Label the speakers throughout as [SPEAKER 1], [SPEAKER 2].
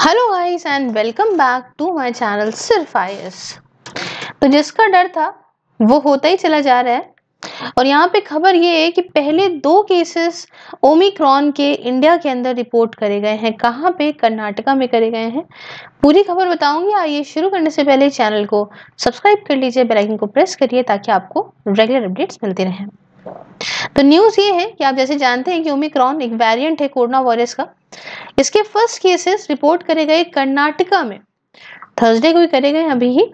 [SPEAKER 1] Hello guys and welcome back to my channel सिर्फ आयस तो जिसका डर था वो होता ही चला जा रहा है और यहाँ पे खबर ये है कि पहले दो केसेस ओमिक्रॉन के इंडिया के अंदर रिपोर्ट करे गए हैं कहाँ पे कर्नाटका में करे गए हैं पूरी खबर बताऊंगी आइए शुरू करने से पहले चैनल को सब्सक्राइब कर लीजिए बेल को प्रेस करिए ताकि आपको रेगुलर अपडेट्स मिलती रहें तो न्यूज़ ये है कि आप जैसे जानते हैं कि ओमिक्रॉन एक वेरिएंट है कोरोना वायरस का इसके फर्स्ट केसेस रिपोर्ट करे गए कर्नाटका में थर्सडे को ही करे गए अभी ही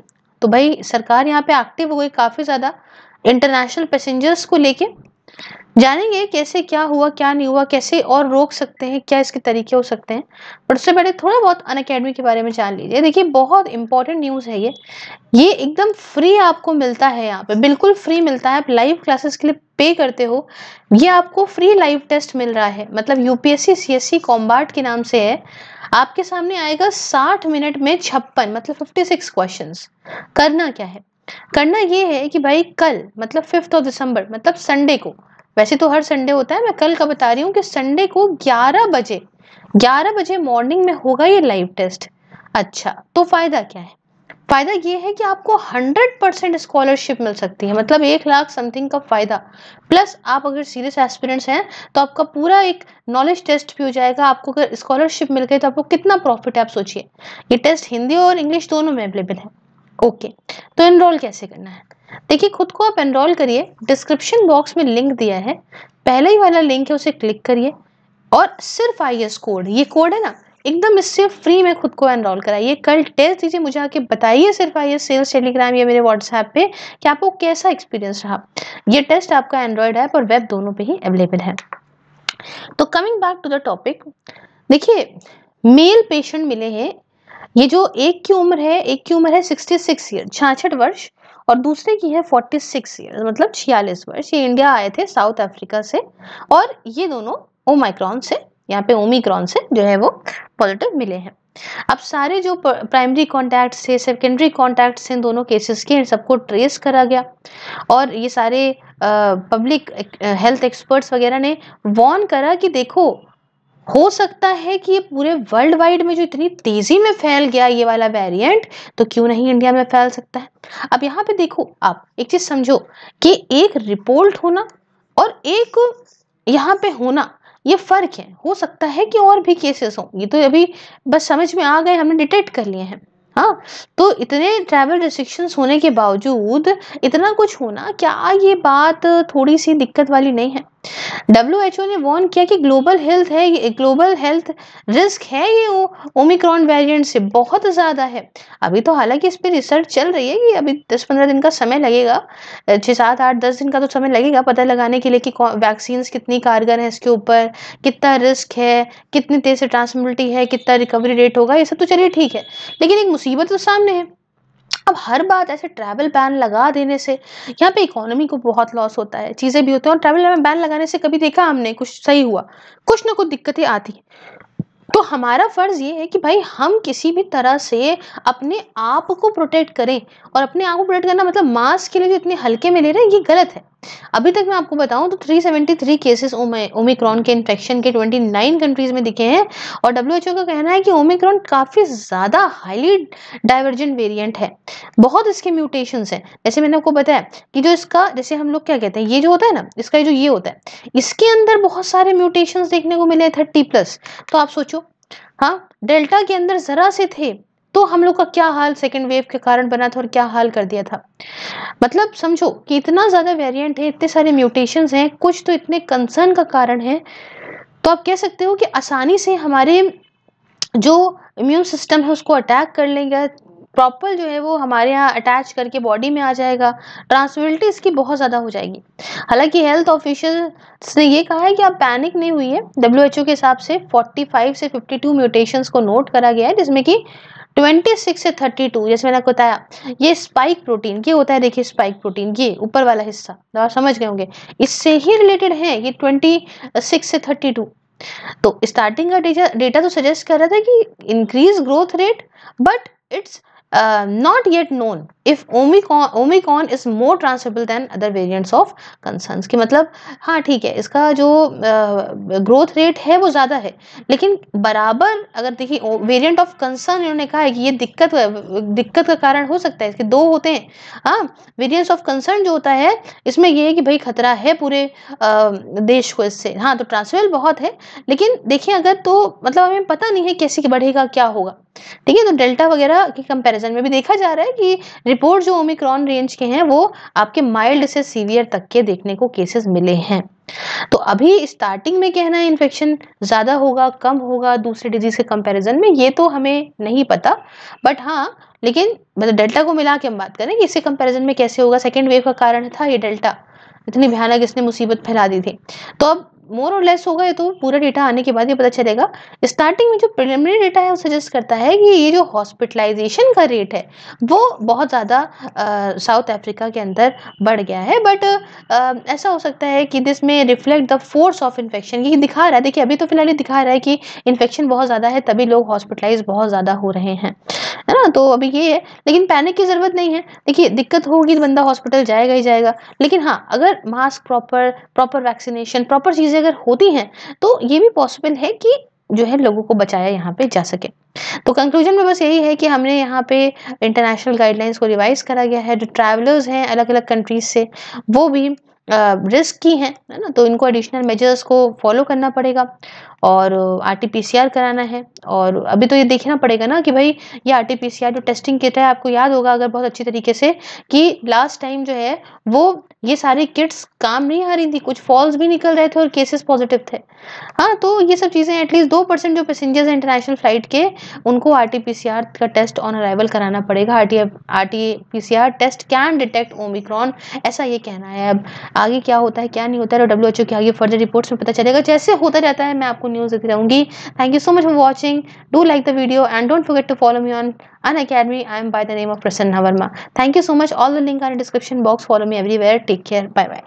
[SPEAKER 1] तो भाई सरकार यहाँ पे एक्टिव हो गई काफ़ी ज़्यादा इंटरनेशनल पैसेंजर्स को लेके जानेंगे कैसे क्या हुआ क्या नहीं हुआ कैसे और रोक सकते हैं क्या इसके तरीके हो सकते हैं बट उससे पहले थोड़ा बहुत अन अकेडमी के बारे में जान लीजिए देखिए बहुत इंपॉर्टेंट न्यूज़ है ये ये एकदम फ्री आपको मिलता है यहाँ पे बिल्कुल फ्री मिलता है आप लाइव क्लासेस के लिए पे करते हो ये आपको फ्री लाइव टेस्ट मिल रहा है मतलब यूपीएससी सीएससी एस के नाम से है आपके सामने आएगा साठ मिनट में छप्पन मतलब फिफ्टी सिक्स करना क्या है करना ये है कि भाई कल मतलब फिफ्थ ऑफ दिसंबर मतलब संडे को वैसे तो हर संडे होता है मैं कल का बता रही हूँ कि संडे को 11 बजे 11 बजे मॉर्निंग में होगा ये लाइव टेस्ट अच्छा तो फ़ायदा क्या है फ़ायदा ये है कि आपको 100 परसेंट स्कॉलरशिप मिल सकती है मतलब एक लाख समथिंग का फ़ायदा प्लस आप अगर सीरियस एस्पिरेंट्स हैं तो आपका पूरा एक नॉलेज टेस्ट भी हो जाएगा आपको अगर स्कॉलरशिप मिल गई तो आपको कितना प्रॉफिट है आप सोचिए ये टेस्ट हिंदी और इंग्लिश दोनों में अवेलेबल है ओके okay. तो एनरोल कैसे करना है देखिए खुद को आप एनरोल करिए डिस्क्रिप्शन बॉक्स में लिंक दिया है पहले ही वाला लिंक है उसे क्लिक करिए और सिर्फ आई कोड ये कोड है ना एकदम इससे फ्री में खुद को एनरोल कराइए कल टेस्ट दीजिए मुझे आके बताइए सिर्फ आइए सेल्स टेलीग्राम या मेरे व्हाट्सएप पे कि आपको कैसा एक्सपीरियंस रहा ये टेस्ट आपका एंड्रॉयड ऐप और वेब दोनों पे ही अवेलेबल है तो coming back to the topic देखिए मेल पेशेंट मिले हैं ये जो एक की उम्र है एक की उम्र है सिक्सटी सिक्स ईयर छियासठ वर्ष और दूसरे की है फोर्टी सिक्स ईयर मतलब छियालीस वर्ष ये इंडिया आए थे साउथ अफ्रीका से और ये दोनों ओमाइक्रॉन से यहाँ पे ओमिक्रॉन से जो है वो पॉजिटिव मिले हैं अब सारे जो प्राइमरी कॉन्टैक्ट्स थे सेकेंडरी कॉन्टैक्ट्स थे इन दोनों केसेस के इन सबको ट्रेस करा गया और ये सारे पब्लिक हेल्थ एक्सपर्ट्स वगैरह ने वॉर्न करा कि देखो हो सकता है कि ये पूरे वर्ल्ड वाइड में जो इतनी तेज़ी में फैल गया ये वाला वेरिएंट तो क्यों नहीं इंडिया में फैल सकता है अब यहाँ पे देखो आप एक चीज़ समझो कि एक रिपोर्ट होना और एक यहाँ पे होना ये फ़र्क है हो सकता है कि और भी केसेस हों ये तो अभी बस समझ में आ गए हमने डिटेक्ट कर लिए हैं हाँ तो इतने ट्रैवल रिस्ट्रिक्शंस होने के बावजूद इतना कुछ होना क्या ये बात थोड़ी सी दिक्कत वाली नहीं है डब्ल्यू एच ओ ने वॉर्न किया कि ग्लोबल हेल्थ है ग्लोबल हेल्थ रिस्क है ये ओमिक्रॉन वेरिएंट से बहुत ज़्यादा है अभी तो हालांकि इस पर रिसर्च चल रही है कि अभी दस पंद्रह दिन का समय लगेगा छः सात आठ दस दिन का तो समय लगेगा पता लगाने के लिए कि वैक्सीन कितनी कारगर है इसके ऊपर कितना रिस्क है कितनी तेज़ से ट्रांसमिबिलिटी है कितना रिकवरी रेट होगा ये सब तो चलिए ठीक है लेकिन एक मुसीबत तो सामने है अब हर बात ऐसे ट्रैवल बैन लगा देने से यहाँ पे इकोनॉमी को बहुत लॉस होता है चीज़ें भी होती हैं और ट्रैवल बैन लगाने से कभी देखा हमने कुछ सही हुआ कुछ ना कुछ दिक्कतें आती तो हमारा फ़र्ज़ ये है कि भाई हम किसी भी तरह से अपने आप को प्रोटेक्ट करें और अपने आप को प्रोटेक्ट करना मतलब मास्क के लिए जो तो इतने हल्के में ले रहे हैं ये गलत है अभी तक मैं आपको बताऊं तो 373 केसेस ओमिक्रॉन के इन्फेक्शन के 29 कंट्रीज में दिखे हैं और डब्ल्यू का कहना है कि ओमिक्रॉन काफ़ी ज़्यादा हाईली डाइवर्जेंट वेरिएंट है बहुत इसके म्यूटेशन हैं जैसे मैंने आपको बताया कि जो इसका जैसे हम लोग क्या कहते हैं ये जो होता है ना इसका जो ये होता है इसके अंदर बहुत सारे म्यूटेशन देखने को मिले थर्टी प्लस तो आप सोचो हाँ डेल्टा के अंदर ज़रा से थे तो हम लोग का क्या हाल सेकेंड वेव के कारण बना था और क्या हाल कर दिया था मतलब समझो कि इतना ज़्यादा वेरिएंट है इतने सारे म्यूटेशंस हैं कुछ तो इतने कंसर्न का कारण है तो आप कह सकते हो कि आसानी से हमारे जो इम्यून सिस्टम है उसको अटैक कर लेगा प्रॉपर जो है वो हमारे यहाँ अटैच करके बॉडी में आ जाएगा ट्रांसबिलिटी इसकी बहुत ज़्यादा हो जाएगी हालांकि हेल्थ ऑफिशियल्स ने ये कहा है कि आप पैनिक नहीं हुई है डब्ल्यू के हिसाब से 45 से 52 टू म्यूटेशंस को नोट करा गया है जिसमें कि 26 से 32 जैसे मैंने आपको बताया ये स्पाइक प्रोटीन ये होता है देखिए स्पाइक प्रोटीन ये ऊपर वाला हिस्सा तो आप समझ गए होंगे इससे ही रिलेटेड है कि ट्वेंटी से थर्टी तो स्टार्टिंग का डेटा तो सजेस्ट कर रहा था कि increase growth rate but it's not yet known if Omicron Omicron is more transmissible than other variants of concern कि मतलब हाँ ठीक है इसका जो ग्रोथ uh, रेट है वो ज़्यादा है लेकिन बराबर अगर देखिए वेरियंट ऑफ कंसर्न इन्होंने कहा है कि ये दिक्कत दिक्कत का कारण हो सकता है इसके दो होते हैं हाँ वेरियंट्स ऑफ कंसर्न जो होता है इसमें यह है कि भाई खतरा है पूरे uh, देश को इससे हाँ तो ट्रांसफेबल बहुत है लेकिन देखिए अगर तो मतलब हमें पता नहीं है कैसे बढ़ेगा क्या होगा ठीक है तो डेल्टा वगैरह के कंपैरिजन में भी देखा जा रहा है कि रिपोर्ट जो ओमिक्रॉन रेंज के हैं वो आपके माइल्ड से सीवियर तक के देखने को केसेस मिले हैं तो अभी स्टार्टिंग में कहना है इन्फेक्शन ज़्यादा होगा कम होगा दूसरे डिजीज़ के कंपैरिजन में ये तो हमें नहीं पता बट हाँ लेकिन मतलब डेल्टा को मिला के हम बात करें कि इसके कंपेरिजन में कैसे होगा सेकेंड वेव का कारण था ये डेल्टा इतनी भयानक इसने मुसीबत फैला दी थी तो अब मोर और लेस होगा ये तो पूरा डेटा आने के बाद ही पता चलेगा स्टार्टिंग में जो प्रिलिमिनरी डेटा है वो सजेस्ट करता है कि ये जो हॉस्पिटलाइजेशन का रेट है वो बहुत ज़्यादा साउथ अफ्रीका के अंदर बढ़ गया है बट ऐसा हो सकता है कि दिस में reflect the force of infection ये दिखा रहा है देखिए अभी तो फिलहाल ये दिखा रहा है कि इन्फेक्शन बहुत ज़्यादा है तभी लोग हॉस्पिटलाइज बहुत ज़्यादा हो रहे हैं ना हाँ, तो अभी ये है लेकिन पैनिक की ज़रूरत नहीं है देखिए दिक्कत होगी तो बंदा हॉस्पिटल जाएगा ही जाएगा लेकिन हाँ अगर mask proper proper vaccination proper चीज़ें अगर होती हैं तो ये भी पॉसिबल है कि जो है लोगों को बचाया यहाँ पे जा सके तो कंक्लूजन में बस यही है कि हमने यहाँ पे इंटरनेशनल गाइडलाइंस को रिवाइज करा गया है जो ट्रैवलर्स हैं अलग अलग कंट्रीज से वो भी रिस्क की हैं है ना तो इनको एडिशनल मेजर्स को फॉलो करना पड़ेगा और आर कराना है और अभी तो ये देखना पड़ेगा ना कि भाई ये आर जो टेस्टिंग किट है आपको याद होगा अगर बहुत अच्छी तरीके से कि लास्ट टाइम जो है वो ये सारी किट्स काम नहीं आ रही थी कुछ फॉल्स भी निकल रहे थे और केसेस पॉजिटिव थे हाँ तो ये सब चीज़ें एटलीस्ट दो परसेंट जो पैसेंजर्स हैं इंटरनेशनल फ्लाइट के उनको आर का टेस्ट ऑन अराइवल कराना पड़ेगा R T test can detect Omicron ऐसा ये कहना है अब आगे क्या होता है क्या नहीं होता है डब्ल्यू एच ओ के आगे फर्दर रिपोर्ट्स में पता चलेगा जैसे होता जाता है मैं आपको न्यूज़ देती रहूंगी thank you so much for watching do like the video and don't forget to follow me on Unacademy I am by the name of Prasanna Verma thank you so much all the link are description box follow me everywhere take care bye bye